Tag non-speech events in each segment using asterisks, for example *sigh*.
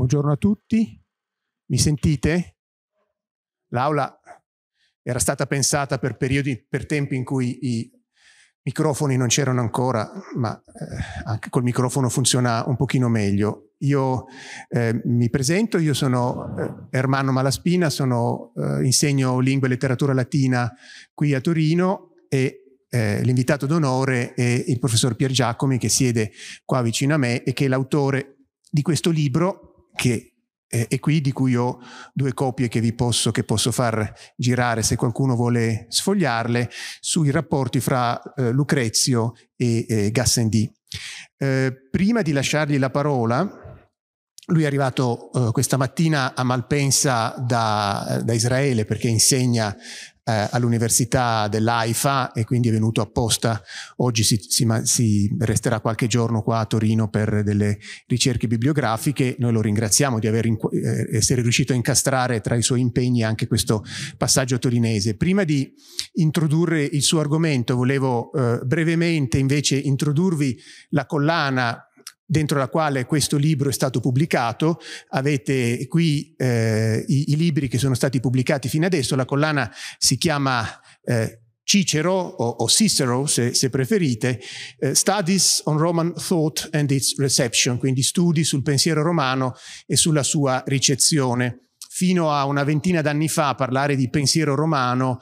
Buongiorno a tutti, mi sentite? L'aula era stata pensata per periodi, per tempi in cui i microfoni non c'erano ancora, ma eh, anche col microfono funziona un pochino meglio. Io eh, mi presento, io sono eh, Ermanno Malaspina, sono, eh, insegno lingua e letteratura latina qui a Torino e eh, l'invitato d'onore è il professor Pier Giacomi che siede qua vicino a me e che è l'autore di questo libro che è qui di cui ho due copie che vi posso, che posso far girare se qualcuno vuole sfogliarle sui rapporti fra eh, Lucrezio e eh, Gassendi. Eh, prima di lasciargli la parola, lui è arrivato eh, questa mattina a Malpensa da, da Israele perché insegna eh, all'università dell'AIFA e quindi è venuto apposta. Oggi si, si, si, resterà qualche giorno qua a Torino per delle ricerche bibliografiche. Noi lo ringraziamo di aver, eh, essere riuscito a incastrare tra i suoi impegni anche questo passaggio torinese. Prima di introdurre il suo argomento volevo eh, brevemente invece introdurvi la collana dentro la quale questo libro è stato pubblicato. Avete qui eh, i, i, libri che sono stati pubblicati fino adesso. La collana si chiama eh, Cicero o, o, Cicero, se, se preferite, eh, Studies on Roman Thought and its Reception, quindi studi sul pensiero romano e sulla sua ricezione. Fino a una ventina d'anni fa parlare di pensiero romano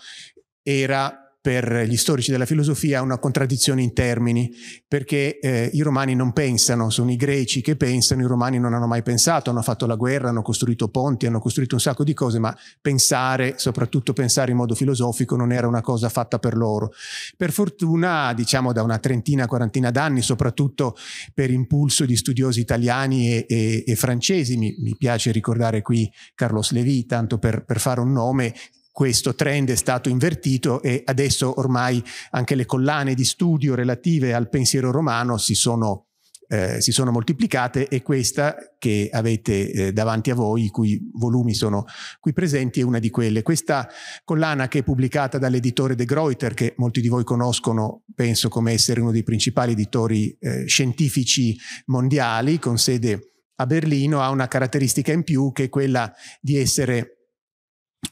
era per gli storici della filosofia una contraddizione in termini, perché eh, i romani non pensano, sono i greci che pensano, i romani non hanno mai pensato, hanno fatto la guerra, hanno costruito ponti, hanno costruito un sacco di cose, ma pensare, soprattutto pensare in modo filosofico, non era una cosa fatta per loro. Per fortuna, diciamo da una trentina, quarantina d'anni, soprattutto per impulso di studiosi italiani e, e, e francesi, mi, mi, piace ricordare qui Carlos Levi, tanto per, per fare un nome, questo trend è stato invertito e adesso ormai anche le collane di studio relative al pensiero romano si sono, eh, si sono moltiplicate e questa che avete eh, davanti a voi, i cui volumi sono qui presenti, è una di quelle. Questa collana che è pubblicata dall'editore De Greuter, che molti di voi conoscono, penso come essere uno dei principali editori eh, scientifici mondiali, con sede a Berlino, ha una caratteristica in più che è quella di essere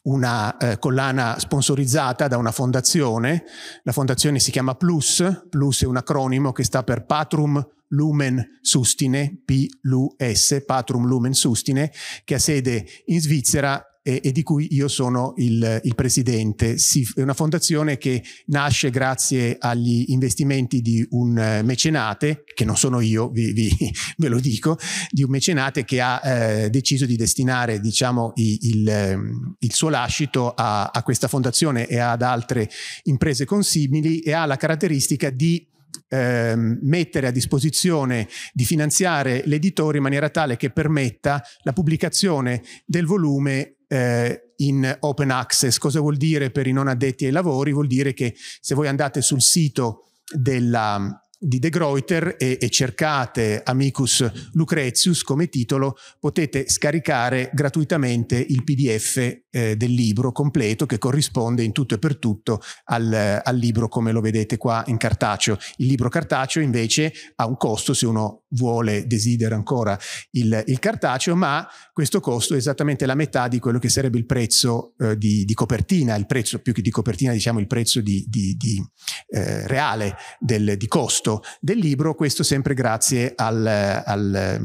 una eh, collana sponsorizzata da una fondazione, la fondazione si chiama PLUS, PLUS è un acronimo che sta per Patrum Lumen Sustine, P-L-U-S, Patrum Lumen Sustine, che ha sede in Svizzera e, e di cui io sono il, il presidente. Si, è una fondazione che nasce grazie agli investimenti di un eh, mecenate, che non sono io, vi, vi, *laughs* ve lo dico, di un mecenate che ha eh, deciso di destinare diciamo, il, il, ehm, il suo lascito a, a questa fondazione e ad altre imprese consimili e ha la caratteristica di ehm, mettere a disposizione di finanziare l'editore in maniera tale che permetta la pubblicazione del volume eh, in open access. Cosa vuol dire per i non addetti ai lavori? Vuol dire che se voi andate sul sito della, di De Gruyter e, e, cercate Amicus Lucretius come titolo, potete scaricare gratuitamente il PDF eh, del libro completo che corrisponde in tutto e per tutto al, al libro come lo vedete qua in cartaceo. Il libro cartaceo invece ha un costo se uno vuole, desidera ancora il, il, cartaceo, ma questo costo è esattamente la metà di quello che sarebbe il prezzo eh, di, di, copertina, il prezzo più che di copertina, diciamo il prezzo di, di, eh, reale del, di costo del libro, questo sempre grazie al, al,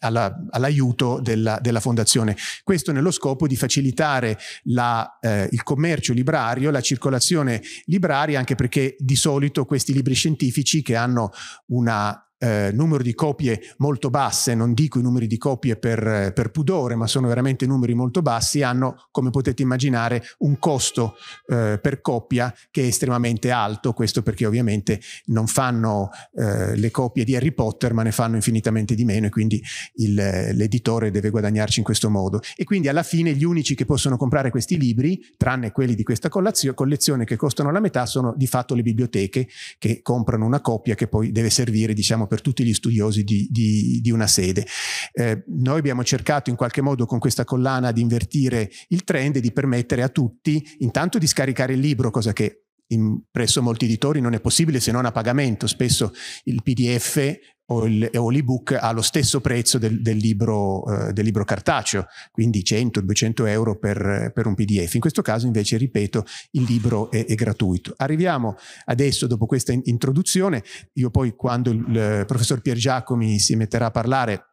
alla, all'aiuto della, della, fondazione. Questo nello scopo di facilitare la, eh, il commercio librario, la circolazione libraria, anche perché di solito questi libri scientifici che hanno una eh, numero di copie molto basse, non dico i numeri di copie per, eh, per, pudore, ma sono veramente numeri molto bassi, hanno, come potete immaginare, un costo eh, per coppia che è estremamente alto, questo perché ovviamente non fanno eh, le copie di Harry Potter, ma ne fanno infinitamente di meno e quindi il, eh, l'editore deve guadagnarci in questo modo. E quindi alla fine gli unici che possono comprare questi libri, tranne quelli di questa collezione che costano la metà, sono di fatto le biblioteche che comprano una copia che poi deve servire, diciamo, per tutti gli studiosi di, di, di una sede. Eh, noi abbiamo cercato in qualche modo con questa collana di invertire il trend e di permettere a tutti intanto di scaricare il libro, cosa che in, presso molti editori non è possibile se non a pagamento. Spesso il PDF o, il, o l'ebook ha lo stesso prezzo del, del, libro, eh, del libro, cartaceo, quindi 100-200 euro per, per, un PDF. In questo caso invece, ripeto, il libro è, è gratuito. Arriviamo adesso, dopo questa in- introduzione, io poi quando il, il professor Pier Giacomi si metterà a parlare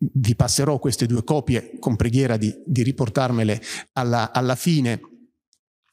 vi passerò queste due copie con preghiera di, di riportarmele alla, alla fine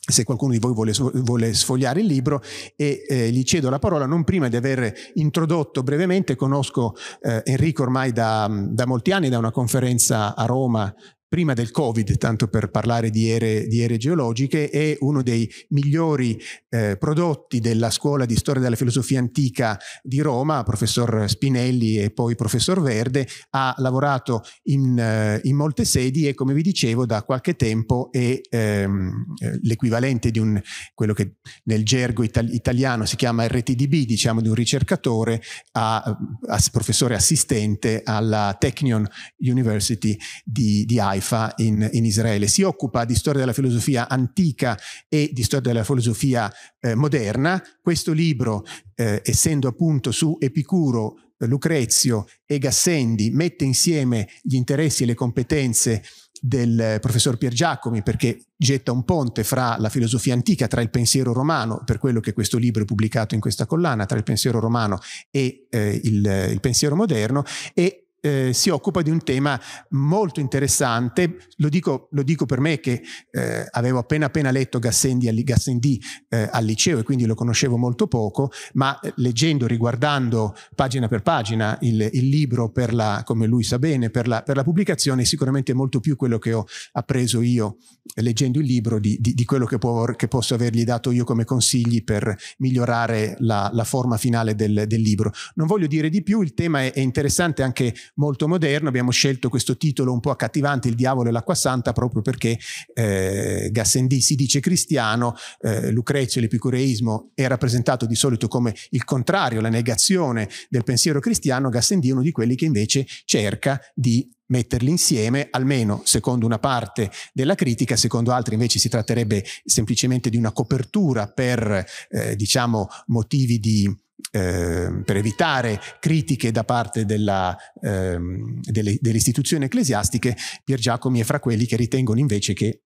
se qualcuno di voi vuole, vuole sfogliare il libro e eh, gli cedo la parola non prima di aver introdotto brevemente, conosco eh, Enrico ormai da, da, molti anni da una conferenza a Roma prima del Covid, tanto per parlare di ere, di ere geologiche, è uno dei migliori eh, prodotti della scuola di storia della filosofia antica di Roma, professor Spinelli e poi professor Verde, ha lavorato in, eh, in molte sedi e come vi dicevo da qualche tempo è ehm, eh, l'equivalente di un, quello che nel gergo itali- italiano si chiama RTDB, diciamo di un ricercatore, a, a professore assistente alla Technion University di, di Haifa fa in, in, Israele. Si occupa di storia della filosofia antica e di storia della filosofia eh, moderna. Questo libro, eh, essendo appunto su Epicuro, eh, Lucrezio e Gassendi, mette insieme gli interessi e le competenze del eh, professor Pier Giacomi perché getta un ponte fra la filosofia antica, tra il pensiero romano, per quello che questo libro è pubblicato in questa collana, tra il pensiero romano e eh, il, eh, il pensiero moderno e eh, si occupa di un tema molto interessante, lo dico, lo dico per me che eh, avevo appena appena letto Gassendi, Gassendi eh, al liceo e quindi lo conoscevo molto poco, ma eh, leggendo, riguardando pagina per pagina il, il libro, per la, come lui sa bene, per la, per la pubblicazione, sicuramente molto più quello che ho appreso io leggendo il libro di, di, di quello che, può, che, posso avergli dato io come consigli per migliorare la, la forma finale del, del libro. Non voglio dire di più, il tema è, è interessante anche molto moderno. Abbiamo scelto questo titolo un po' accattivante, Il diavolo e l'acqua santa, proprio perché eh, Gassendi si dice cristiano, eh, Lucrezio e l'epicureismo è rappresentato di solito come il contrario, la negazione del pensiero cristiano. Gassendi è uno di quelli che invece cerca di metterli insieme, almeno secondo una parte della critica, secondo altri invece si tratterebbe semplicemente di una copertura per eh, diciamo, motivi di Ehm, per evitare critiche da parte della, eh, delle, delle istituzioni ecclesiastiche, Pier Giacomi è fra quelli che ritengono invece che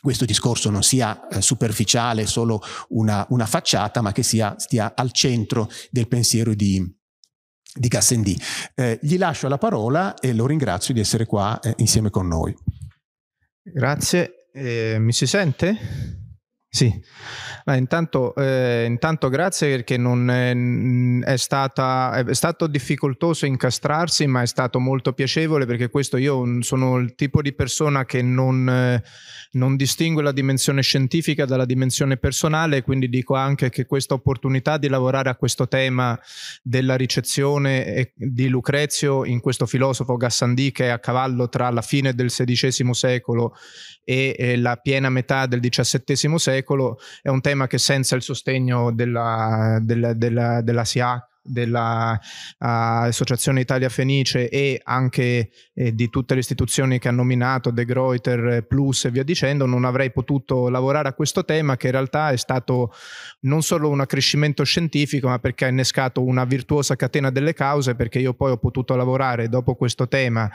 questo discorso non sia eh, superficiale, solo una, una facciata, ma che sia, stia al centro del pensiero di, di Gassendi. Eh, gli lascio la parola e lo ringrazio di essere qua eh, insieme con noi. Grazie. Eh, mi si sente? Sì, ah, intanto, eh, intanto, grazie perché è, mm, è, stata, è, stato difficoltoso incastrarsi, ma è stato molto piacevole perché questo io mm, sono il tipo di persona che non, eh, non distingue la dimensione scientifica dalla dimensione personale, quindi dico anche che questa opportunità di lavorare a questo tema della ricezione di Lucrezio in questo filosofo Gassandì che è a cavallo tra la fine del XVI secolo e eh, la piena metà del XVII secolo, secolo è un tema che senza il sostegno della, della, della, della SIAC dell'Associazione eh, uh, Italia Fenice e anche eh, di tutte le istituzioni che ha nominato, De Greuter Plus e via dicendo, non avrei potuto lavorare a questo tema che in realtà è stato non solo un accrescimento scientifico ma perché ha innescato una virtuosa catena delle cause perché io poi ho potuto lavorare dopo questo tema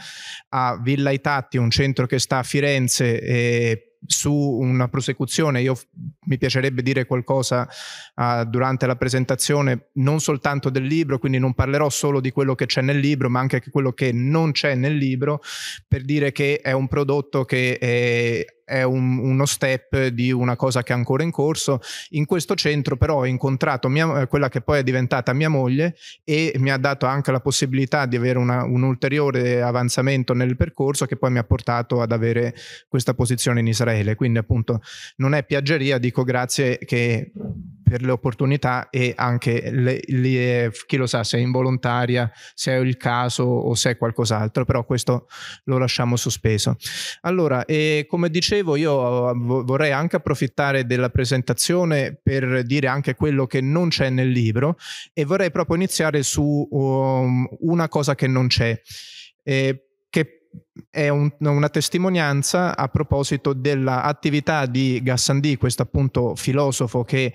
a Villa Itatti, un centro che sta a Firenze e su una prosecuzione io mi piacerebbe dire qualcosa uh, durante la presentazione non soltanto del libro, quindi non parlerò solo di quello che c'è nel libro, ma anche di quello che non c'è nel libro, per dire che è un prodotto che eh, è un, uno step di una cosa che è ancora in corso. In questo centro però ho incontrato mia, eh, quella che poi è diventata mia moglie e mi ha dato anche la possibilità di avere una, un ulteriore avanzamento nel percorso che poi mi ha portato ad avere questa posizione in Israele. Quindi appunto non è piaggeria, dico grazie che per le opportunità e anche le, le, chi lo sa se è involontaria, se è il caso o se è qualcos'altro, però questo lo lasciamo sospeso. Allora, come dicevo, io uh, vorrei anche approfittare della presentazione per dire anche quello che non c'è nel libro e vorrei proprio iniziare su um, una cosa che non c'è. Eh, è un, una testimonianza a proposito dell'attività di Gassandi, questo appunto filosofo che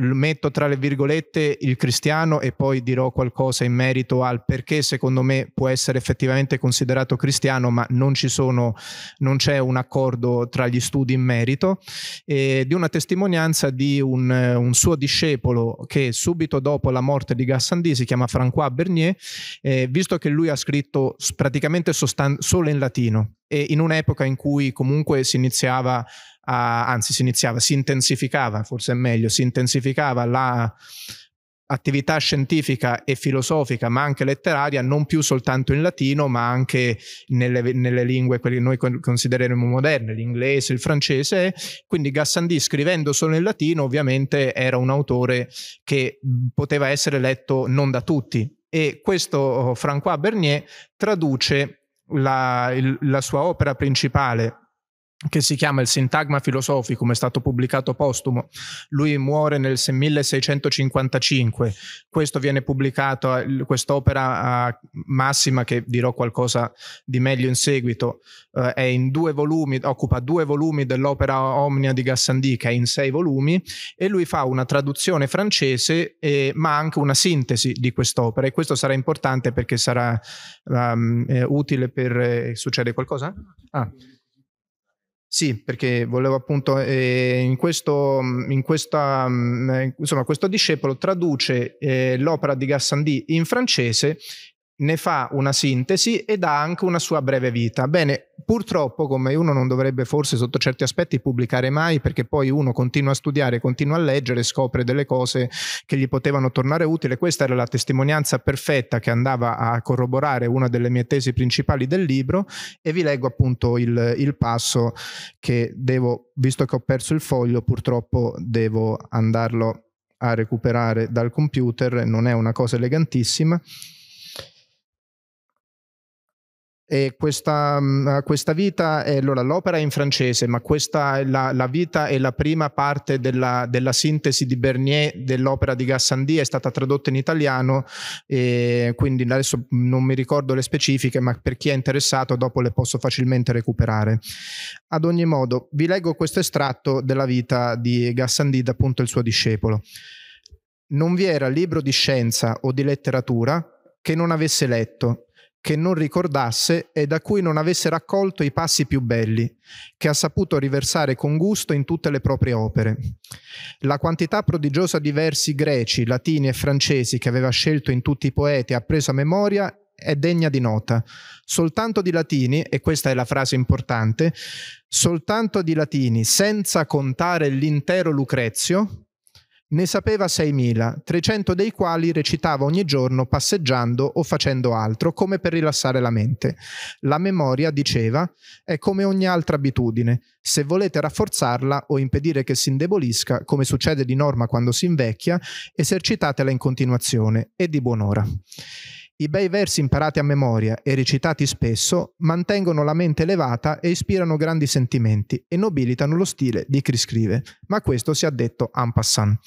metto tra le virgolette il cristiano e poi dirò qualcosa in merito al perché secondo me può essere effettivamente considerato cristiano ma non ci sono non c'è un accordo tra gli studi in merito eh, di una testimonianza di un, un, suo discepolo che subito dopo la morte di Gassandi si chiama Francois Bernier eh, visto che lui ha scritto praticamente sostan- solo in latino e in un'epoca in cui comunque si iniziava a, anzi si iniziava, si intensificava, forse è meglio, si intensificava la attività scientifica e filosofica, ma anche letteraria, non più soltanto in latino, ma anche nelle, nelle lingue che noi considereremo moderne, l'inglese, il francese. Quindi Gassandi, scrivendo solo in latino, ovviamente era un autore che poteva essere letto non da tutti. E questo oh, Francois Bernier traduce la, il, la sua opera principale, che si chiama Il sintagma filosofico, è stato pubblicato postumo. Lui muore nel 1655. Questo viene pubblicato, quest'opera massima, che dirò qualcosa di meglio in seguito, eh, è in due volumi, occupa due volumi dell'opera Omnia di Gassandì, che è in sei volumi, e lui fa una traduzione francese, eh, ma anche una sintesi di quest'opera. E questo sarà importante perché sarà um, utile per... Eh, succede qualcosa? Ah. Sì, perché volevo appunto, eh, in, questo, mm, in questa, mm, eh, insomma, questo discepolo traduce eh, l'opera di Gassendi in francese ne fa una sintesi ed ha anche una sua breve vita. Bene, purtroppo, come uno non dovrebbe forse sotto certi aspetti pubblicare mai, perché poi uno continua a studiare, continua a leggere, scopre delle cose che gli potevano tornare utili. Questa era la testimonianza perfetta che andava a corroborare una delle mie tesi principali del libro e vi leggo appunto il, il passo che devo, visto che ho perso il foglio, purtroppo devo andarlo a recuperare dal computer, non è una cosa elegantissima questa, mm, eh, questa, vita, è, allora l'opera è in francese, ma questa la, la, vita è la prima parte della, della sintesi di Bernier dell'opera di Gassendi, è stata tradotta in italiano, quindi adesso non mi ricordo le specifiche, ma per chi è interessato dopo le posso facilmente recuperare. Ad ogni modo, vi leggo questo estratto della vita di da appunto il suo discepolo. Non vi era libro di scienza o di letteratura che non avesse letto che non ricordasse e da cui non avesse raccolto i passi più belli, che ha saputo riversare con gusto in tutte le proprie opere. La quantità prodigiosa di versi greci, latini e francesi che aveva scelto in tutti i poeti e appreso a memoria è degna di nota. Soltanto di latini, e questa è la frase importante, soltanto di latini, senza contare l'intero Lucrezio, ne sapeva 6.000, 300 dei quali recitava ogni giorno passeggiando o facendo altro, come per rilassare la mente. La memoria, diceva, è come ogni altra abitudine. Se volete rafforzarla o impedire che si indebolisca, come succede di norma quando si invecchia, esercitatela in continuazione e di buon'ora. I bei versi imparati a memoria e recitati spesso mantengono la mente elevata e ispirano grandi sentimenti e nobilitano lo stile di chi scrive, ma questo si ha detto en passant.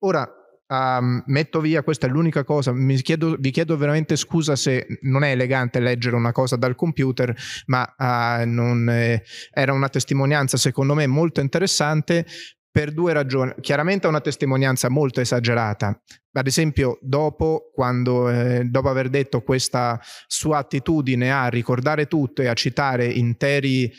Ora, Um, metto via, questa è l'unica cosa, chiedo, vi chiedo veramente scusa se non è elegante leggere una cosa dal computer, ma uh, non, eh, era una testimonianza secondo me molto interessante per due ragioni. Chiaramente è una testimonianza molto esagerata, ad esempio, dopo, quando, eh, dopo, aver detto questa sua attitudine a ricordare tutto e a citare interi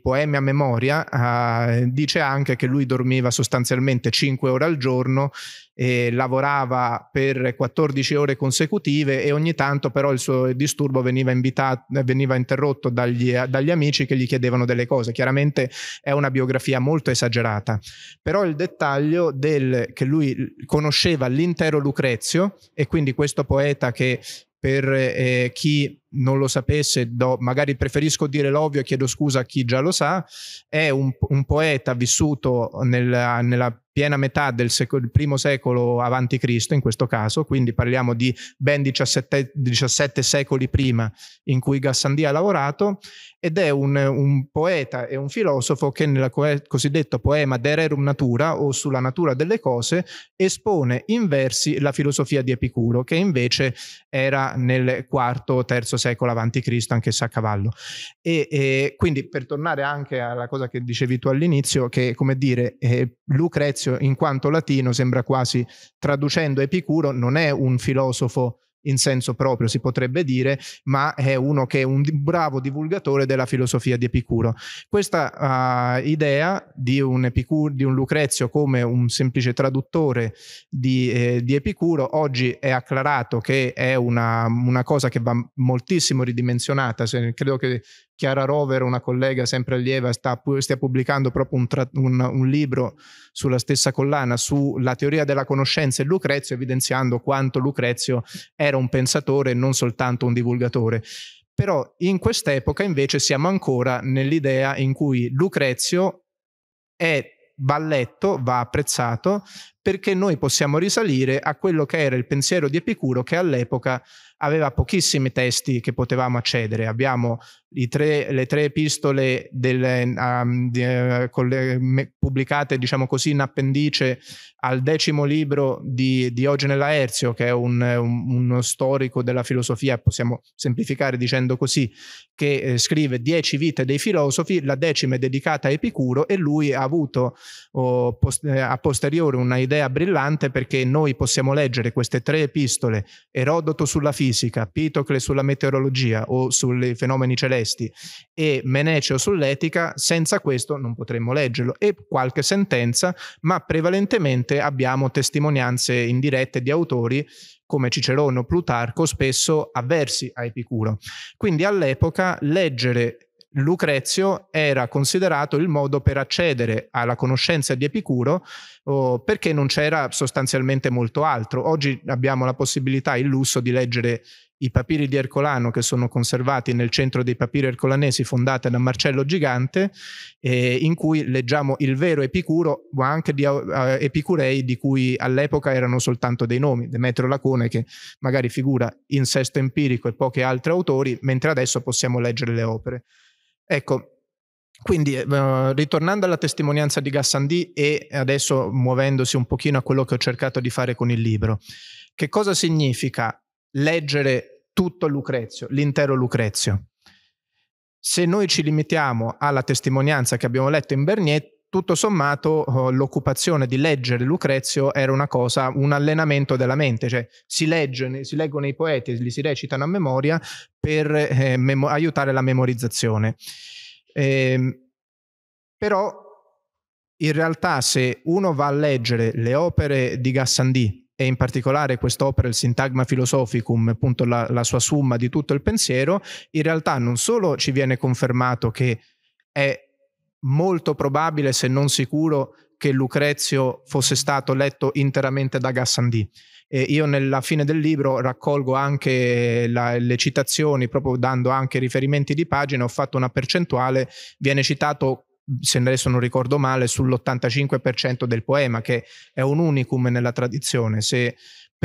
poemi a memoria, eh, dice anche che lui dormiva sostanzialmente 5 ore al giorno e lavorava per 14 ore consecutive e ogni tanto però il suo disturbo veniva, invitato, veniva interrotto dagli, dagli amici che gli chiedevano delle cose. Chiaramente è una biografia molto esagerata, però il dettaglio del, che lui conosceva l'intero Piero Lucrezio e quindi questo poeta che per eh, chi non lo sapesse, do, magari preferisco dire l'ovvio e chiedo scusa a chi già lo sa, è un, un poeta vissuto nella, nella piena metà del secolo, primo secolo avanti Cristo in questo caso, quindi parliamo di ben 17, 17 secoli prima in cui Gassandia ha lavorato, ed è un, un, poeta e un filosofo che nel cosiddetto poema De Rerum Natura o sulla natura delle cose espone in versi la filosofia di Epicuro, che invece era nel quarto o terzo secolo avanti Cristo, anche se a cavallo. E, e, quindi per tornare anche alla cosa che dicevi tu all'inizio, che come dire, eh, Lucrezio Lucrezio, in quanto latino sembra quasi, traducendo Epicuro, non è un filosofo in senso proprio si potrebbe dire, ma è uno che è un bravo divulgatore della filosofia di Epicuro. Questa uh, idea di un, Epicur- di un Lucrezio come un semplice traduttore di, eh, di Epicuro oggi è acclarato che è una, una cosa che va moltissimo ridimensionata, Se, credo che Chiara Rover, una collega sempre allieva, sta, stia pubblicando proprio un, tra, un, un, libro sulla stessa collana sulla teoria della conoscenza e Lucrezio, evidenziando quanto Lucrezio era era un pensatore e non soltanto un divulgatore. Però in quest'epoca invece siamo ancora nell'idea in cui Lucrezio è balletto, va apprezzato, perché noi possiamo risalire a quello che era il pensiero di Epicuro che all'epoca aveva pochissimi testi che potevamo accedere. Abbiamo tre, le tre epistole delle, um, di, uh, le, me, pubblicate, diciamo così, in appendice al decimo libro di Diogene Laerzio, che è un, un, uno storico della filosofia, possiamo semplificare dicendo così, che eh, scrive Dieci vite dei filosofi, la decima è dedicata a Epicuro e lui ha avuto oh, post- eh, a posteriori un'idea brillante perché noi possiamo leggere queste tre epistole, Erodoto sulla fisica, fisica, Pitocle sulla meteorologia o sui fenomeni celesti e Meneceo sull'etica, senza questo non potremmo leggerlo e qualche sentenza, ma prevalentemente abbiamo testimonianze indirette di autori come Cicerone o Plutarco, spesso avversi a Epicuro. Quindi all'epoca leggere Lucrezio era considerato il modo per accedere alla conoscenza di Epicuro oh, perché non c'era sostanzialmente molto altro. Oggi abbiamo la possibilità, il lusso di leggere i papiri di Ercolano che sono conservati nel centro dei papiri ercolanesi fondati da Marcello Gigante, eh, in cui leggiamo il vero Epicuro, ma anche di uh, Epicurei di cui all'epoca erano soltanto dei nomi, Demetrio Lacone che magari figura in Sesto Empirico e pochi altri autori, mentre adesso possiamo leggere le opere. Ecco, quindi, eh, ritornando alla testimonianza di Gassandi e adesso muovendosi un pochino a quello che ho cercato di fare con il libro, che cosa significa leggere tutto Lucrezio, l'intero Lucrezio? Se noi ci limitiamo alla testimonianza che abbiamo letto in Bernier, tutto sommato eh, l'occupazione di leggere Lucrezio era una cosa, un allenamento della mente, cioè si, legge, si leggono i poeti, li si recitano a memoria per eh, mem- aiutare la memorizzazione. Eh, però in realtà se uno va a leggere le opere di Gassandi e in particolare quest'opera, il Sintagma Philosophicum, appunto la, la sua summa di tutto il pensiero, in realtà non solo ci viene confermato che è molto probabile, se non sicuro, che Lucrezio fosse stato letto interamente da Gassandì. E io nella fine del libro raccolgo anche la, le citazioni, proprio dando anche riferimenti di pagina, ho fatto una percentuale, viene citato se adesso non ricordo male, sull'85% del poema, che è un unicum nella tradizione. Se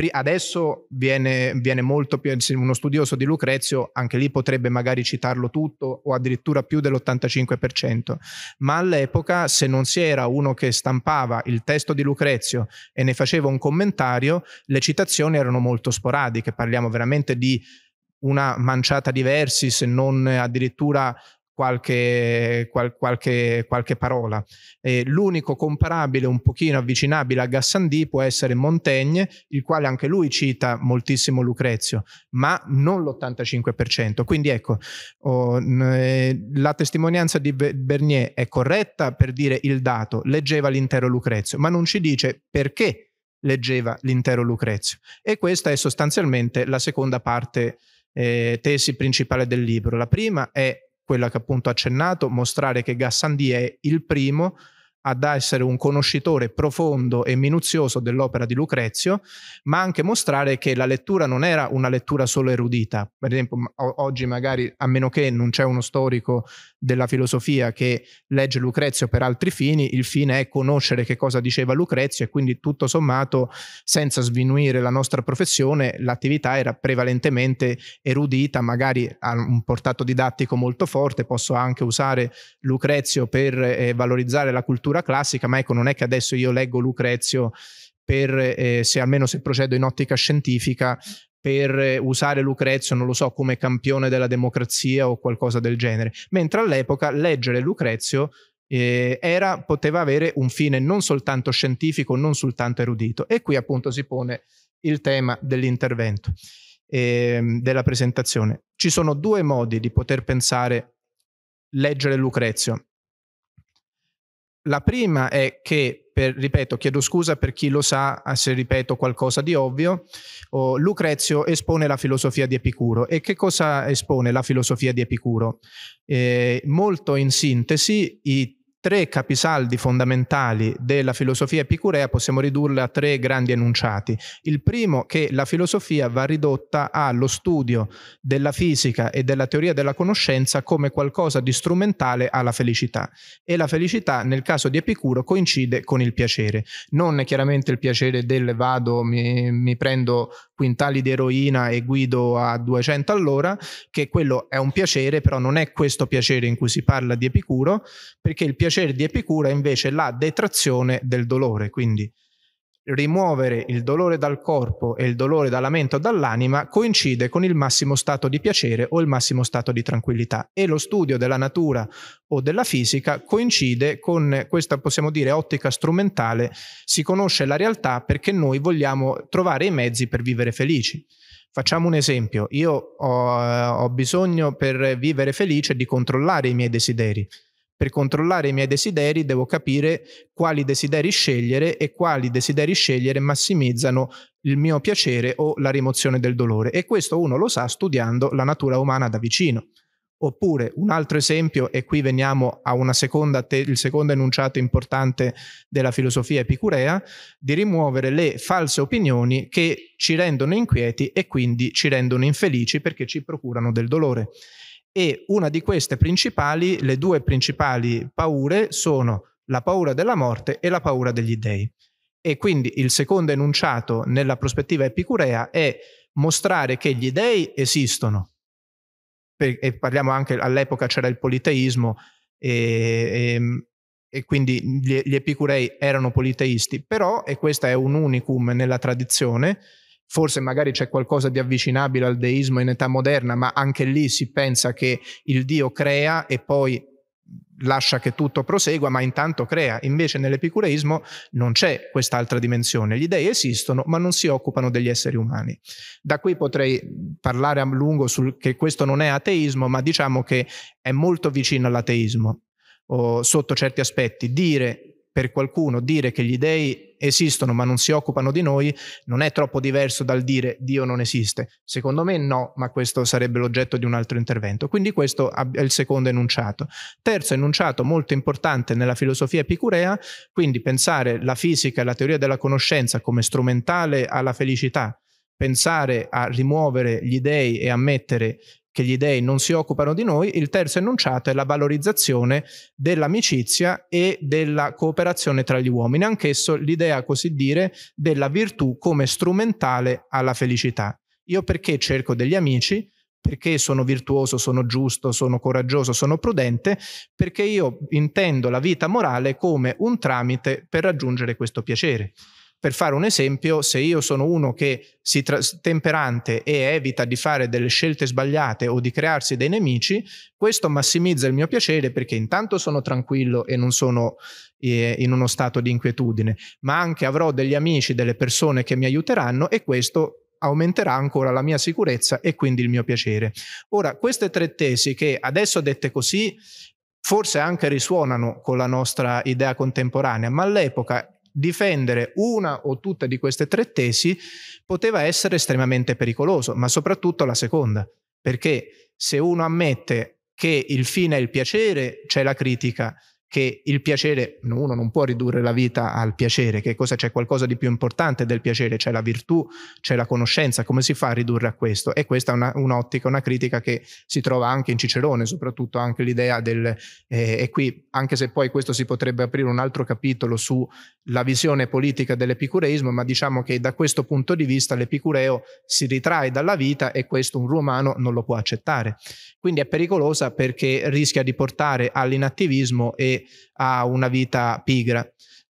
Adesso viene, viene, molto più uno studioso di Lucrezio, anche lì potrebbe magari citarlo tutto o addirittura più dell'85%, ma all'epoca se non si era uno che stampava il testo di Lucrezio e ne faceva un commentario, le citazioni erano molto sporadiche, parliamo veramente di una manciata di versi, se non addirittura qualche, qual, qualche, qualche parola. Eh, l'unico comparabile, un pochino avvicinabile a Gassandi può essere Montaigne, il quale anche lui cita moltissimo Lucrezio, ma non l'85%. Quindi ecco, oh, n- la testimonianza di Bernier è corretta per dire il dato, leggeva l'intero Lucrezio, ma non ci dice perché leggeva l'intero Lucrezio. E questa è sostanzialmente la seconda parte. Eh, tesi principale del libro. La prima è quella che appunto ho accennato, mostrare che Gassandi è il primo ad essere un conoscitore profondo e minuzioso dell'opera di Lucrezio, ma anche mostrare che la lettura non era una lettura solo erudita. Per esempio, oggi magari, a meno che non c'è uno storico della filosofia che legge Lucrezio per altri fini, il fine è conoscere che cosa diceva Lucrezio e quindi tutto sommato, senza sminuire la nostra professione, l'attività era prevalentemente erudita, magari ha un portato didattico molto forte, posso anche usare Lucrezio per eh, valorizzare la cultura letteratura classica, ma ecco, non è che adesso io leggo Lucrezio per, eh, se almeno se procedo in ottica scientifica, per eh, usare Lucrezio, non lo so, come campione della democrazia o qualcosa del genere. Mentre all'epoca leggere Lucrezio eh, era, poteva avere un fine non soltanto scientifico, non soltanto erudito. E qui appunto si pone il tema dell'intervento, eh, della presentazione. Ci sono due modi di poter pensare leggere Lucrezio. La prima è che, per, ripeto, chiedo scusa per chi lo sa eh, se ripeto qualcosa di ovvio, oh, Lucrezio espone la filosofia di Epicuro. E che cosa espone la filosofia di Epicuro? Eh, molto in sintesi i tre capisaldi fondamentali della filosofia epicurea possiamo ridurle a tre grandi enunciati. Il primo che la filosofia va ridotta allo studio della fisica e della teoria della conoscenza come qualcosa di strumentale alla felicità e la felicità nel caso di Epicuro coincide con il piacere, non chiaramente il piacere del vado, mi, mi prendo quintali di eroina e guido a 200 all'ora, che quello è un piacere, però non è questo piacere in cui si parla di Epicuro, perché il piacere di Epicuro è invece la detrazione del dolore, quindi rimuovere il dolore dal corpo e il dolore dalla mente o dall'anima coincide con il massimo stato di piacere o il massimo stato di tranquillità e lo studio della natura o della fisica coincide con questa possiamo dire ottica strumentale si conosce la realtà perché noi vogliamo trovare i mezzi per vivere felici Facciamo un esempio, io ho, eh, ho bisogno per vivere felice di controllare i miei desideri per controllare i miei desideri devo capire quali desideri scegliere e quali desideri scegliere massimizzano il mio piacere o la rimozione del dolore. E questo uno lo sa studiando la natura umana da vicino. Oppure un altro esempio, e qui veniamo a una seconda te- il secondo enunciato importante della filosofia epicurea, di rimuovere le false opinioni che ci rendono inquieti e quindi ci rendono infelici perché ci procurano del dolore e una di queste principali, le due principali paure sono la paura della morte e la paura degli dèi. E quindi il secondo enunciato nella prospettiva epicurea è mostrare che gli dèi esistono. E parliamo anche all'epoca c'era il politeismo e, e, ehm, e quindi gli, gli epicurei erano politeisti, però, e questo è un unicum nella tradizione, Forse magari c'è qualcosa di avvicinabile al deismo in età moderna, ma anche lì si pensa che il Dio crea e poi lascia che tutto prosegua, ma intanto crea. Invece nell'epicureismo non c'è quest'altra dimensione. Gli dei esistono, ma non si occupano degli esseri umani. Da qui potrei parlare a lungo sul che questo non è ateismo, ma diciamo che è molto vicino all'ateismo o sotto certi aspetti dire per qualcuno dire che gli dèi esistono ma non si occupano di noi non è troppo diverso dal dire Dio non esiste. Secondo me no, ma questo sarebbe l'oggetto di un altro intervento. Quindi questo è il secondo enunciato. Terzo enunciato molto importante nella filosofia epicurea, quindi pensare la fisica e la teoria della conoscenza come strumentale alla felicità pensare a rimuovere gli dèi e a mettere che gli dei non si occupano di noi, il terzo enunciato è la valorizzazione dell'amicizia e della cooperazione tra gli uomini, anch'esso l'idea, così dire, della virtù come strumentale alla felicità. Io perché cerco degli amici? Perché sono virtuoso, sono giusto, sono coraggioso, sono prudente? Perché io intendo la vita morale come un tramite per raggiungere questo piacere. Per fare un esempio, se io sono uno che si tra- temperante e evita di fare delle scelte sbagliate o di crearsi dei nemici, questo massimizza il mio piacere perché intanto sono tranquillo e non sono eh, in uno stato di inquietudine, ma anche avrò degli amici, delle persone che mi aiuteranno e questo aumenterà ancora la mia sicurezza e quindi il mio piacere. Ora, queste tre tesi che adesso dette così forse anche risuonano con la nostra idea contemporanea, ma all'epoca difendere una o tutte di queste tre tesi poteva essere estremamente pericoloso, ma soprattutto la seconda, perché se uno ammette che il fine è il piacere, c'è la critica, che il piacere, uno non può ridurre la vita al piacere, che cosa c'è qualcosa di più importante del piacere, c'è la virtù, c'è la conoscenza, come si fa a ridurre a questo? E questa è una, un'ottica, una critica che si trova anche in Cicerone, soprattutto anche l'idea del, eh, e qui anche se poi questo si potrebbe aprire un altro capitolo sulla visione politica dell'epicureismo, ma diciamo che da questo punto di vista l'epicureo si ritrae dalla vita e questo un romano non lo può accettare. Quindi è pericolosa perché rischia di portare all'inattivismo e ha una vita pigra.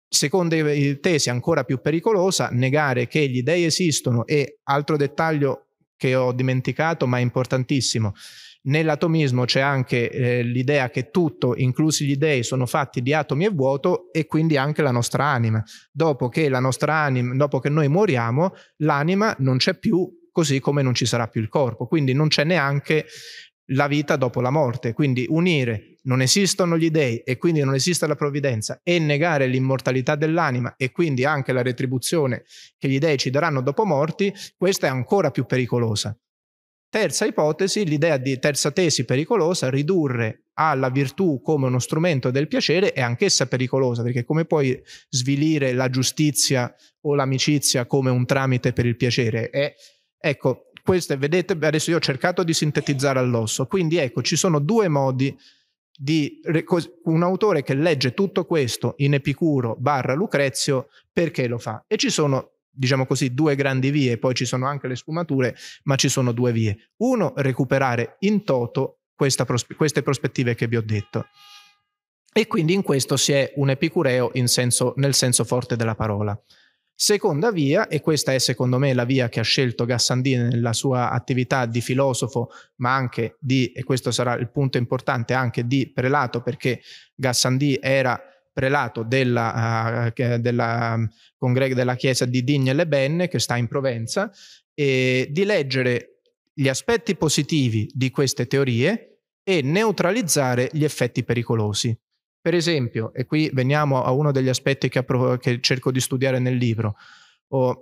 Secondo tesi ancora più pericolosa, negare che gli dei esistono e altro dettaglio che ho dimenticato ma è importantissimo, Nell'atomismo c'è anche eh, l'idea che tutto, inclusi gli dei, sono fatti di atomi e vuoto e quindi anche la nostra anima. Dopo che, nostra anima, dopo che noi moriamo, l'anima non c'è più, così come non ci sarà più il corpo. Quindi non c'è neanche la vita dopo la morte. Quindi unire non esistono gli dèi e quindi non esiste la provvidenza e negare l'immortalità dell'anima e quindi anche la retribuzione che gli dèi ci daranno dopo morti, questa è ancora più pericolosa. Terza ipotesi, l'idea di terza tesi pericolosa, ridurre alla virtù come uno strumento del piacere è anch'essa pericolosa, perché come puoi svilire la giustizia o l'amicizia come un tramite per il piacere? E, ecco, queste, vedete, adesso io ho cercato di sintetizzare all'osso, quindi ecco, ci sono due modi di un autore che legge tutto questo in Epicuro barra Lucrezio, perché lo fa? E ci sono, diciamo così, due grandi vie, poi ci sono anche le sfumature, ma ci sono due vie. Uno, recuperare in toto prospe- queste prospettive che vi ho detto. E quindi in questo si è un epicureo senso, nel senso forte della parola. Seconda via, e questa è secondo me la via che ha scelto Gassandini nella sua attività di filosofo, ma anche di, e questo sarà il punto importante, anche di prelato, perché Gassandini era prelato della, uh, della, mm, della chiesa di Digne le Benne, che sta in Provenza, e di leggere gli aspetti positivi di queste teorie e neutralizzare gli effetti pericolosi. Per esempio, e qui veniamo a uno degli aspetti che, approv- che cerco di studiare nel libro, oh,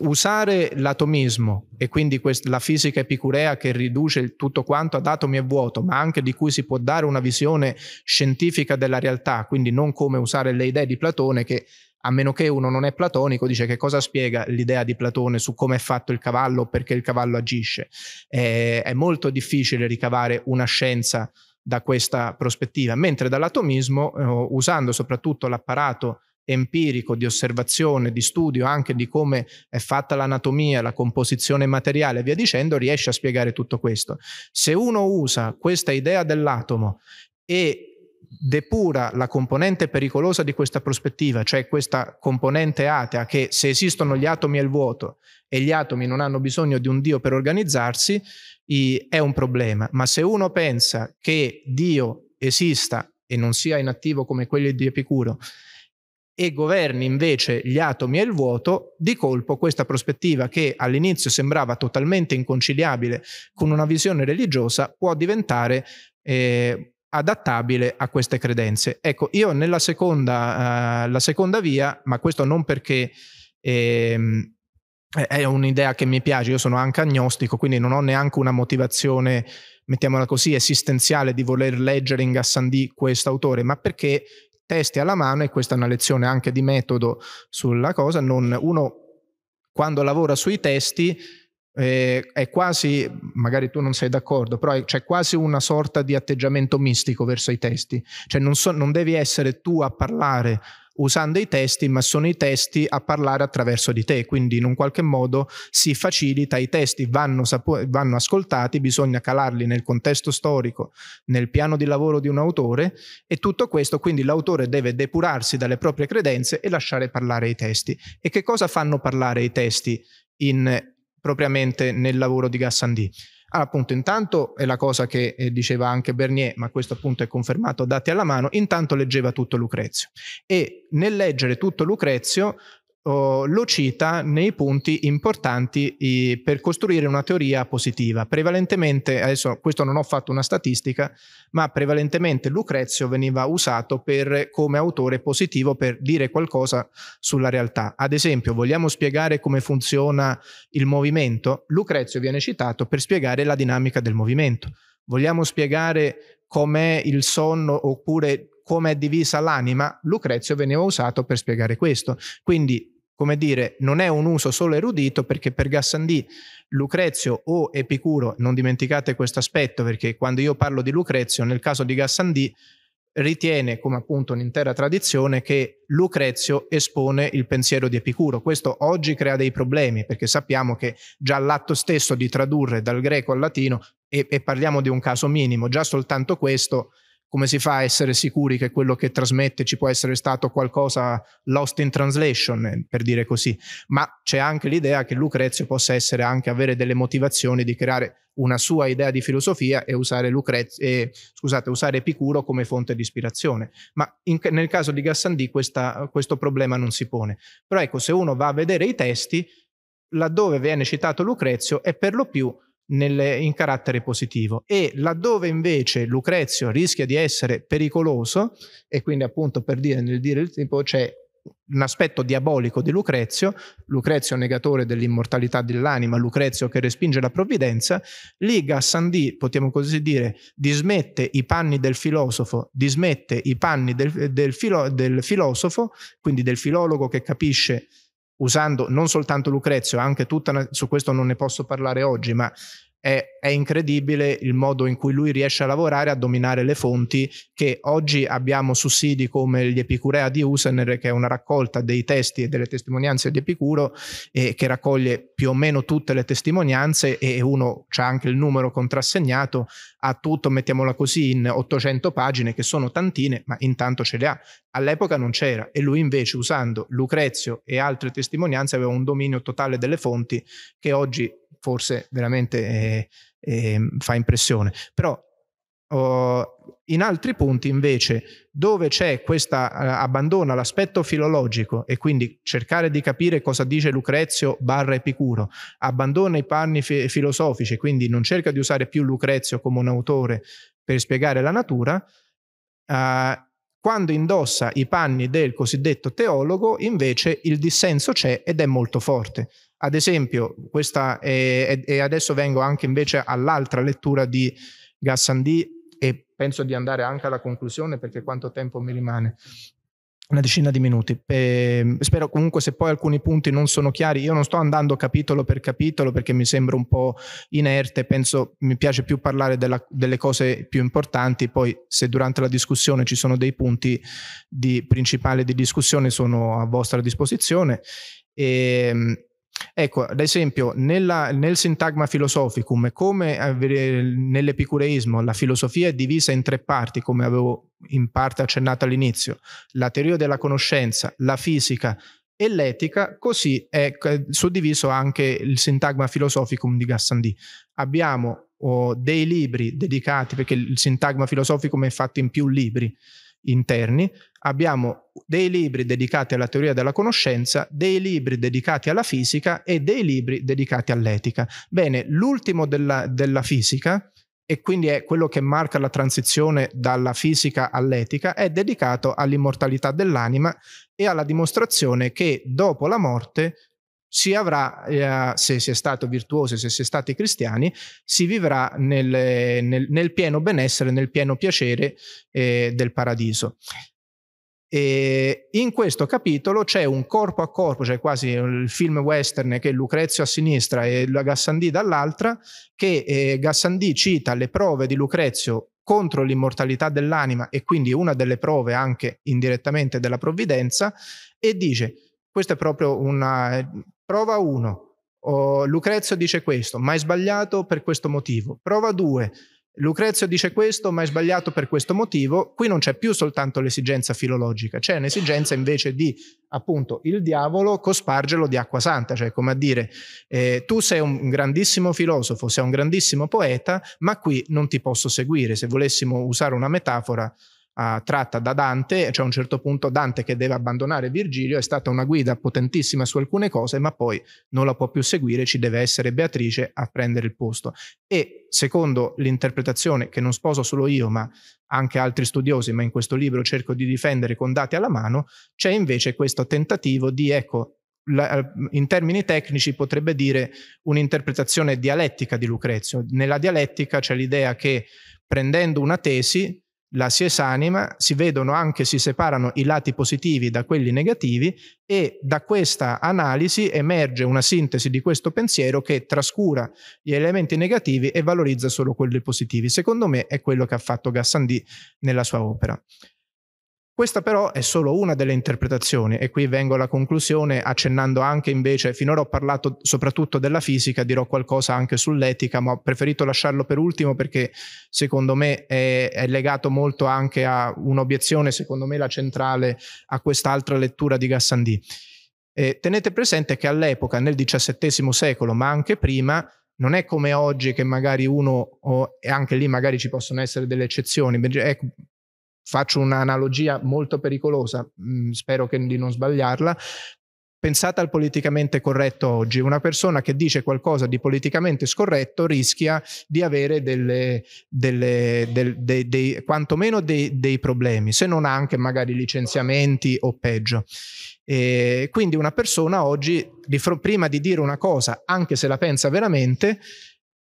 usare l'atomismo e quindi quest- la fisica epicurea che riduce tutto quanto ad atomi e vuoto, ma anche di cui si può dare una visione scientifica della realtà, quindi non come usare le idee di Platone che a meno che uno non è platonico, dice che cosa spiega l'idea di Platone su come è fatto il cavallo, o perché il cavallo agisce. Eh, è molto difficile ricavare una scienza da questa prospettiva, mentre dall'atomismo, eh, usando soprattutto l'apparato empirico di osservazione, di studio anche di come è fatta l'anatomia, la composizione materiale e via dicendo, riesce a spiegare tutto questo. Se uno usa questa idea dell'atomo e depura la componente pericolosa di questa prospettiva, cioè questa componente atea che se esistono gli atomi e il vuoto e gli atomi non hanno bisogno di un Dio per organizzarsi, è un problema. Ma se uno pensa che Dio esista e non sia inattivo come quelli di Epicuro, e governi invece gli atomi e il vuoto, di colpo questa prospettiva che all'inizio sembrava totalmente inconciliabile con una visione religiosa può diventare eh, adattabile a queste credenze. Ecco, io nella seconda, uh, seconda via, ma questo non perché ehm, è un'idea che mi piace, io sono anche agnostico, quindi non ho neanche una motivazione, mettiamola così, esistenziale di voler leggere in Gassandì questo autore, ma perché testi alla mano, e questa è una lezione anche di metodo sulla cosa, non, uno quando lavora sui testi eh, è quasi, magari tu non sei d'accordo, però c'è cioè quasi una sorta di atteggiamento mistico verso i testi, cioè non, so, non devi essere tu a parlare usando i testi, ma sono i testi a parlare attraverso di te, quindi in un qualche modo si facilita, i testi vanno, sapo- vanno ascoltati, bisogna calarli nel contesto storico, nel piano di lavoro di un autore e tutto questo, quindi l'autore deve depurarsi dalle proprie credenze e lasciare parlare i testi. E che cosa fanno parlare i testi in propriamente nel lavoro di Gassandi. Allora, ah, appunto, intanto è la cosa che eh, diceva anche Bernier, ma questo appunto è confermato dati alla mano, intanto leggeva tutto Lucrezio e nel leggere tutto Lucrezio lo cita nei punti importanti per costruire una teoria positiva. Prevalentemente, adesso questo non ho fatto una statistica, ma prevalentemente Lucrezio veniva usato per, come autore positivo per dire qualcosa sulla realtà. Ad esempio, vogliamo spiegare come funziona il movimento? Lucrezio viene citato per spiegare la dinamica del movimento. Vogliamo spiegare com'è il sonno oppure come è divisa l'anima, Lucrezio veniva usato per spiegare questo. Quindi come dire, non è un uso solo erudito perché per Gassandì Lucrezio o Epicuro, non dimenticate questo aspetto perché quando io parlo di Lucrezio, nel caso di Gassandì, ritiene, come appunto un'intera tradizione, che Lucrezio espone il pensiero di Epicuro. Questo oggi crea dei problemi perché sappiamo che già l'atto stesso di tradurre dal greco al latino, e, e parliamo di un caso minimo, già soltanto questo come si fa a essere sicuri che quello che trasmette ci può essere stato qualcosa lost in translation, eh, per dire così, ma c'è anche l'idea che Lucrezio possa essere anche avere delle motivazioni di creare una sua idea di filosofia e usare, Lucrezio, e, scusate, usare Epicuro come fonte di ispirazione. Ma in, nel caso di Gassandì questa, questo problema non si pone. Però ecco, se uno va a vedere i testi, laddove viene citato Lucrezio è per lo più nel, in carattere positivo e laddove invece Lucrezio rischia di essere pericoloso e quindi appunto per dire nel dire il tipo c'è un aspetto diabolico di Lucrezio, Lucrezio negatore dell'immortalità dell'anima, Lucrezio che respinge la provvidenza, lì Gassandi, potremmo così dire, dismette i panni del filosofo, dismette i panni del, del, filo, del filosofo, quindi del filologo che capisce usando non soltanto Lucrezio, anche tutta una, su questo non ne posso parlare oggi, ma è, è, incredibile il modo in cui lui riesce a lavorare, a dominare le fonti, che oggi abbiamo sussidi come gli Epicurea di Usener, che è una raccolta dei testi e delle testimonianze di Epicuro, eh, che raccoglie più o meno tutte le testimonianze e uno c'ha anche il numero contrassegnato, ha tutto, mettiamola così, in 800 pagine, che sono tantine, ma intanto ce le ha. All'epoca non c'era e lui invece usando Lucrezio e altre testimonianze aveva un dominio totale delle fonti che oggi forse veramente eh, eh, fa impressione. Però in altri punti invece dove c'è questa uh, eh, abbandona l'aspetto filologico e quindi cercare di capire cosa dice Lucrezio barra Epicuro, abbandona i panni fi- filosofici, quindi non cerca di usare più Lucrezio come un autore per spiegare la natura, uh, quando indossa i panni del cosiddetto teologo, invece il dissenso c'è ed è molto forte. Ad esempio, questa, e adesso vengo anche invece all'altra lettura di Gassandi penso di andare anche alla conclusione perché quanto tempo mi rimane? Una decina di minuti. E ehm, spero comunque se poi alcuni punti non sono chiari, io non sto andando capitolo per capitolo perché mi sembra un po' inerte, penso mi piace più parlare della, delle cose più importanti, poi se durante la discussione ci sono dei punti di, principali di discussione sono a vostra disposizione. E, ehm, Ecco, ad esempio, nella, nel sintagma filosoficum, come eh, nell'epicureismo la filosofia è divisa in tre parti, come avevo in parte accennato all'inizio, la teoria della conoscenza, la fisica e l'etica, così è suddiviso anche il sintagma filosoficum di Gassandi. Abbiamo oh, dei libri dedicati, perché il sintagma filosoficum è fatto in più libri, interni, abbiamo dei libri dedicati alla teoria della conoscenza, dei libri dedicati alla fisica e dei libri dedicati all'etica. Bene, l'ultimo della, della fisica, e quindi è quello che marca la transizione dalla fisica all'etica, è dedicato all'immortalità dell'anima e alla dimostrazione che dopo la morte si avrà, eh, se si è stato virtuoso, se si è stati cristiani, si vivrà nel, nel, nel pieno benessere, nel pieno piacere eh, del paradiso. E in questo capitolo c'è un corpo a corpo, cioè quasi il film western che è Lucrezio a sinistra e Gassandì dall'altra, che eh, Gassandì cita le prove di Lucrezio contro l'immortalità dell'anima e quindi una delle prove anche indirettamente della provvidenza e dice questo è proprio una Prova 1. Oh, Lucrezio dice questo, ma è sbagliato per questo motivo. Prova 2. Lucrezio dice questo, ma è sbagliato per questo motivo. Qui non c'è più soltanto l'esigenza filologica, c'è un'esigenza invece di, appunto, il diavolo cospargerlo di acqua santa, cioè come a dire, eh, tu sei un grandissimo filosofo, sei un grandissimo poeta, ma qui non ti posso seguire. Se volessimo usare una metafora, uh, tratta da Dante, cioè a un certo punto Dante che deve abbandonare Virgilio è stata una guida potentissima su alcune cose, ma poi non la può più seguire, ci deve essere Beatrice a prendere il posto. E secondo l'interpretazione che non sposo solo io, ma anche altri studiosi, ma in questo libro cerco di difendere con dati alla mano, c'è invece questo tentativo di, ecco, la, in termini tecnici potrebbe dire un'interpretazione dialettica di Lucrezio. Nella dialettica c'è l'idea che prendendo una tesi la si esanima, si vedono anche, si separano i lati positivi da quelli negativi e da questa analisi emerge una sintesi di questo pensiero che trascura gli elementi negativi e valorizza solo quelli positivi. Secondo me è quello che ha fatto Gassandi nella sua opera. Questa però è solo una delle interpretazioni e qui vengo alla conclusione accennando anche invece, finora ho parlato soprattutto della fisica, dirò qualcosa anche sull'etica, ma ho preferito lasciarlo per ultimo perché secondo me è, è legato molto anche a un'obiezione, secondo me la centrale, a quest'altra lettura di Gassandi. Eh, tenete presente che all'epoca, nel XVII secolo, ma anche prima, non è come oggi che magari uno, e anche lì magari ci possono essere delle eccezioni, è faccio un'analogia molto pericolosa, mh, mm, spero di non sbagliarla, pensate al politicamente corretto oggi. Una persona che dice qualcosa di politicamente scorretto rischia di avere delle, delle, del, dei, dei, quantomeno dei, dei, problemi, se non anche magari licenziamenti o peggio. E quindi una persona oggi, di fr- prima di dire una cosa, anche se la pensa veramente,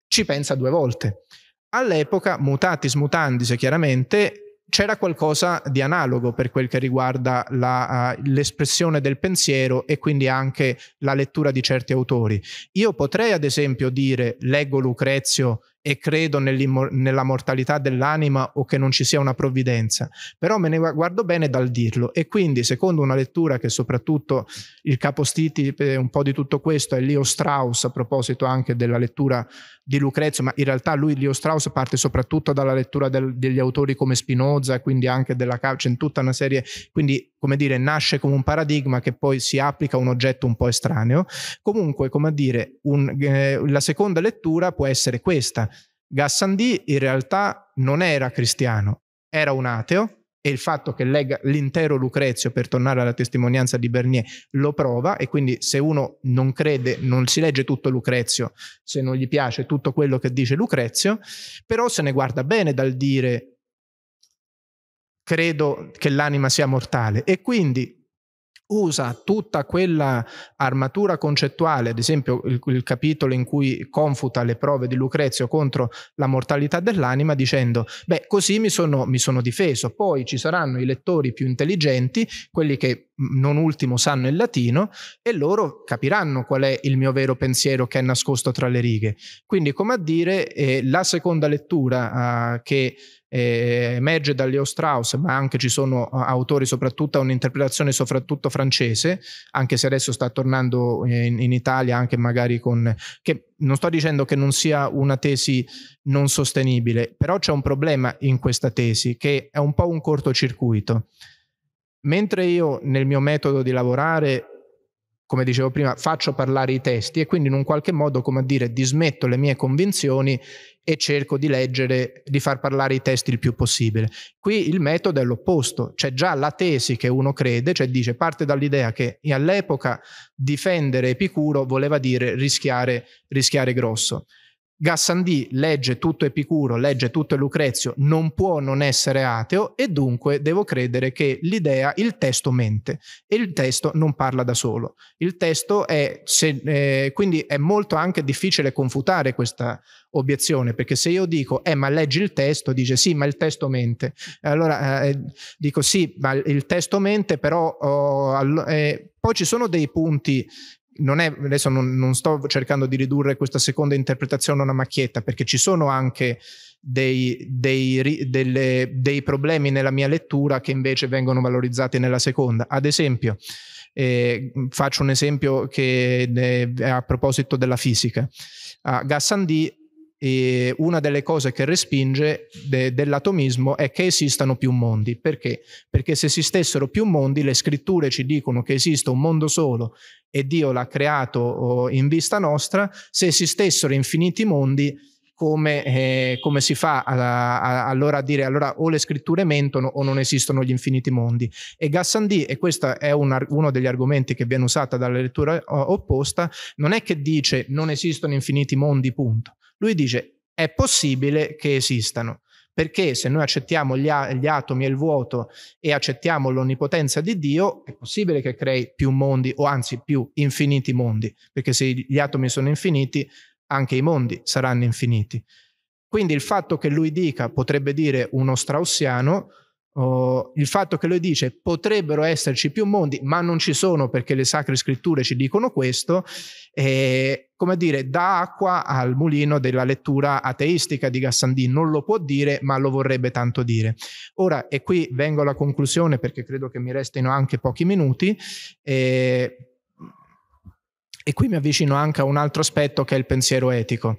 ci pensa due volte. All'epoca, mutatis mutandis chiaramente, c'era qualcosa di analogo per quel che riguarda la, uh, l'espressione del pensiero e quindi anche la lettura di certi autori. Io potrei ad esempio dire leggo Lucrezio e credo nella mortalità dell'anima o che non ci sia una provvidenza, però me ne guardo bene dal dirlo e quindi secondo una lettura che soprattutto il capostiti eh, un po' di tutto questo è Leo Strauss a proposito anche della lettura di Lucrezio, ma in realtà lui Leo Strauss parte soprattutto dalla lettura del, degli autori come Spinoza, quindi anche della Cauchy, in tutta una serie, quindi come dire, nasce come un paradigma che poi si applica a un oggetto un po' estraneo. Comunque, come dire, un, eh, la seconda lettura può essere questa. Gassandi in realtà non era cristiano, era un ateo e il fatto che legga l'intero Lucrezio per tornare alla testimonianza di Bernier lo prova e quindi se uno non crede non si legge tutto Lucrezio se non gli piace tutto quello che dice Lucrezio però se ne guarda bene dal dire credo che l'anima sia mortale e quindi usa tutta quella armatura concettuale, ad esempio il, il, capitolo in cui confuta le prove di Lucrezio contro la mortalità dell'anima dicendo, beh, così mi sono, mi sono difeso, poi ci saranno i lettori più intelligenti, quelli che non ultimo sanno il latino, e loro capiranno qual è il mio vero pensiero che è nascosto tra le righe. Quindi, come a dire, eh, la seconda lettura eh, che eh, emerge da Leo Strauss, ma anche ci sono eh, autori soprattutto a un'interpretazione soprattutto francese, anche se adesso sta tornando in, in Italia anche magari con... Che non sto dicendo che non sia una tesi non sostenibile, però c'è un problema in questa tesi che è un po' un cortocircuito. Mentre io nel mio metodo di lavorare come dicevo prima, faccio parlare i testi e quindi in un qualche modo, come a dire, dismetto le mie convinzioni e cerco di leggere, di far parlare i testi il più possibile. Qui il metodo è l'opposto, c'è cioè già la tesi che uno crede, cioè dice, parte dall'idea che all'epoca difendere Epicuro voleva dire rischiare, rischiare grosso. Gassandì legge tutto Epicuro, legge tutto Lucrezio, non può non essere ateo e dunque devo credere che l'idea, il testo mente e il testo non parla da solo. Il testo è, se, eh, quindi è molto anche difficile confutare questa obiezione perché se io dico, eh ma leggi il testo, dice sì ma il testo mente, allora eh, eh dico sì ma il testo mente però oh, all- eh, poi ci sono dei punti non è, adesso non, non, sto cercando di ridurre questa seconda interpretazione a una macchietta, perché ci sono anche dei, dei, delle, dei problemi nella mia lettura che invece vengono valorizzati nella seconda. Ad esempio, eh, faccio un esempio che, eh, a proposito della fisica. A Gassandi e una delle cose che respinge de- dell'atomismo è che esistano più mondi. Perché? Perché se esistessero più mondi, le scritture ci dicono che esiste un mondo solo e Dio l'ha creato oh, in vista nostra, se esistessero infiniti mondi, come, eh, come, si fa a, a, allora a dire allora o le scritture mentono o non esistono gli infiniti mondi e Gassandi e questo è un, uno degli argomenti che viene usato dalla lettura opposta non è che dice non esistono infiniti mondi punto lui dice è possibile che esistano perché se noi accettiamo gli, gli, atomi e il vuoto e accettiamo l'onnipotenza di Dio, è possibile che crei più mondi o anzi più infiniti mondi, perché se gli atomi sono infiniti anche i mondi saranno infiniti. Quindi il fatto che lui dica potrebbe dire uno straussiano, oh, il fatto che lui dice potrebbero esserci più mondi, ma non ci sono perché le sacre scritture ci dicono questo, è come dire, dà acqua al mulino della lettura ateistica di Gassandin. Non lo può dire, ma lo vorrebbe tanto dire. Ora, e qui vengo alla conclusione perché credo che mi restino anche pochi minuti. Eh, e qui mi avvicino anche a un altro aspetto che è il pensiero etico.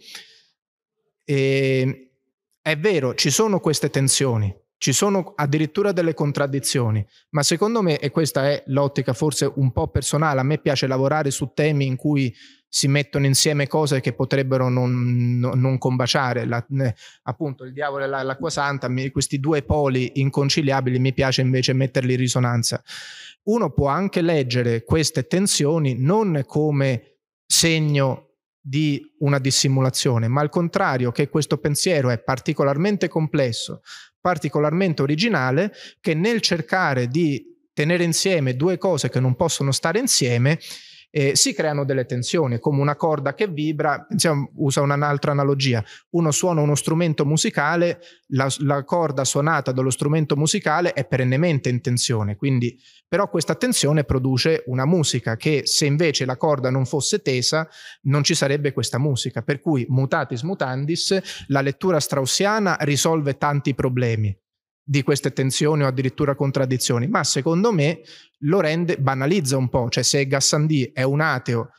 E è vero, ci sono queste tensioni, ci sono addirittura delle contraddizioni, ma secondo me, e questa è l'ottica forse un po' personale, a me piace lavorare su temi in cui si mettono insieme cose che potrebbero non, non combaciare, La, appunto il diavolo e l'acqua santa, questi due poli inconciliabili mi piace invece metterli in risonanza uno può anche leggere queste tensioni non come segno di una dissimulazione, ma al contrario che questo pensiero è particolarmente complesso, particolarmente originale, che nel cercare di tenere insieme due cose che non possono stare insieme, eh, si creano delle tensioni, come una corda che vibra, diciamo, usa un'altra analogia, uno suona uno strumento musicale, la, la corda suonata dallo strumento musicale è perennemente in tensione, quindi però questa tensione produce una musica che se invece la corda non fosse tesa non ci sarebbe questa musica, per cui mutatis mutandis la lettura straussiana risolve tanti problemi, di queste tensioni o addirittura contraddizioni, ma secondo me lo rende, banalizza un po', cioè se Gassandi è un ateo,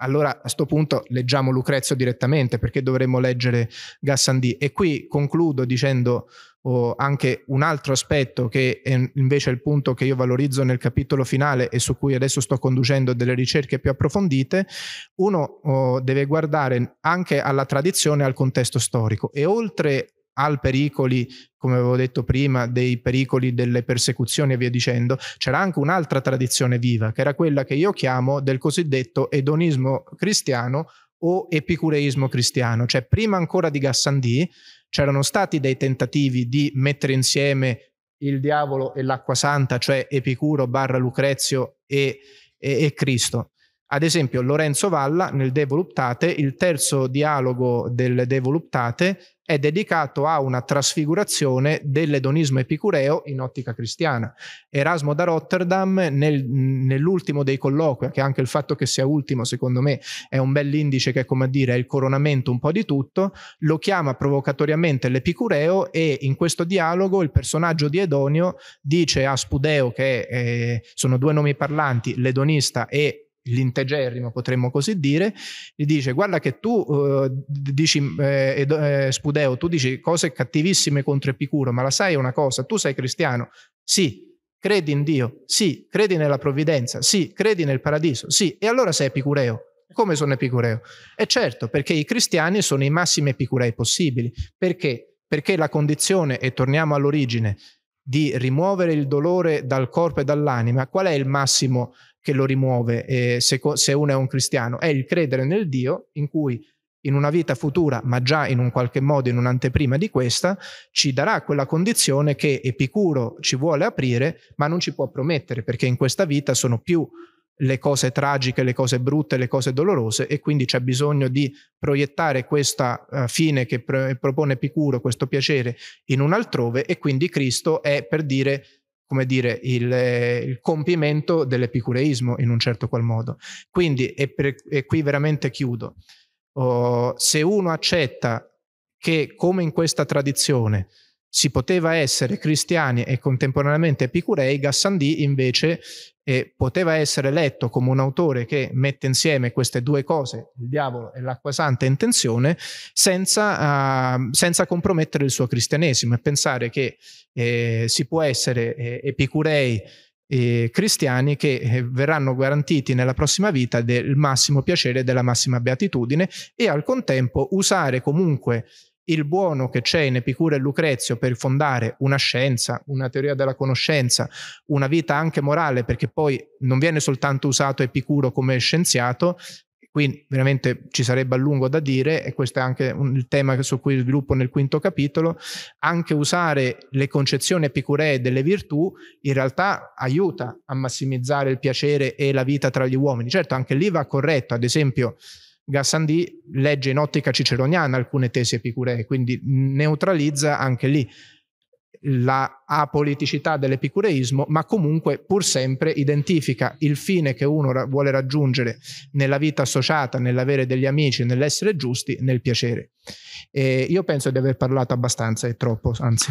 allora a questo punto leggiamo Lucrezio direttamente perché dovremmo leggere Gassandi. E qui concludo dicendo oh, anche un altro aspetto che è invece il punto che io valorizzo nel capitolo finale e su cui adesso sto conducendo delle ricerche più approfondite. Uno oh, deve guardare anche alla tradizione e al contesto storico e oltre al pericoli, come avevo detto prima, dei pericoli delle persecuzioni e via dicendo, c'era anche un'altra tradizione viva, che era quella che io chiamo del cosiddetto edonismo cristiano o epicureismo cristiano, cioè prima ancora di Gassandì c'erano stati dei tentativi di mettere insieme il diavolo e l'acqua santa, cioè Epicuro barra Lucrezio e, e, e Cristo. Ad esempio, Lorenzo Valla nel De Voluptate, il terzo dialogo del De Voluptate è dedicato a una trasfigurazione dell'edonismo epicureo in ottica cristiana. Erasmo da Rotterdam, nel, nell'ultimo dei colloqui, che anche il fatto che sia ultimo, secondo me, è un bell'indice che, è come dire, è il coronamento un po' di tutto, lo chiama provocatoriamente l'epicureo e in questo dialogo il personaggio di Edonio dice a Spudeo, che eh, sono due nomi parlanti, l'edonista e l'integerrimo potremmo così dire, gli dice guarda che tu eh, dici, eh, eh, Spudeo, tu dici cose cattivissime contro Epicuro, ma la sai una cosa, tu sei cristiano, sì, credi in Dio, sì, credi nella provvidenza, sì, credi nel paradiso, sì, e allora sei epicureo. Come sono epicureo? E certo, perché i cristiani sono i massimi epicurei possibili. Perché? Perché la condizione, e torniamo all'origine, di rimuovere il dolore dal corpo e dall'anima, qual è il massimo che lo rimuove, eh, se, se uno è un cristiano, è il credere nel Dio in cui in una vita futura, ma già in un qualche modo in un'anteprima di questa, ci darà quella condizione che Epicuro ci vuole aprire, ma non ci può promettere, perché in questa vita sono più le cose tragiche, le cose brutte, le cose dolorose e quindi c'è bisogno di proiettare questa eh, fine che propone Epicuro, questo piacere, in un altrove e quindi Cristo è per dire come dire, il, eh, il, compimento dell'epicureismo in un certo qual modo. Quindi, e, per, e qui veramente chiudo, oh, se uno accetta che come in questa tradizione si poteva essere cristiani e contemporaneamente epicurei, Gassandi invece eh, poteva essere letto come un autore che mette insieme queste due cose, il diavolo e l'acqua santa in tensione, senza, uh, senza compromettere il suo cristianesimo e pensare che eh, si può essere eh, epicurei eh, cristiani che eh, verranno garantiti nella prossima vita del massimo piacere e della massima beatitudine e al contempo usare comunque il buono che c'è in Epicuro e Lucrezio per fondare una scienza, una teoria della conoscenza, una vita anche morale, perché poi non viene soltanto usato Epicuro come scienziato, qui veramente ci sarebbe a lungo da dire e questo è anche un, il tema su cui sviluppo nel quinto capitolo, anche usare le concezioni epicuree delle virtù in realtà aiuta a massimizzare il piacere e la vita tra gli uomini. Certo, anche lì va corretto, ad esempio Gassandi legge in ottica ciceroniana alcune tesi epicuree, quindi neutralizza anche lì la apoliticità dell'epicureismo, ma comunque pur sempre identifica il fine che uno ra- vuole raggiungere nella vita associata, nell'avere degli amici, nell'essere giusti, nel piacere. E io penso di aver parlato abbastanza e troppo, anzi.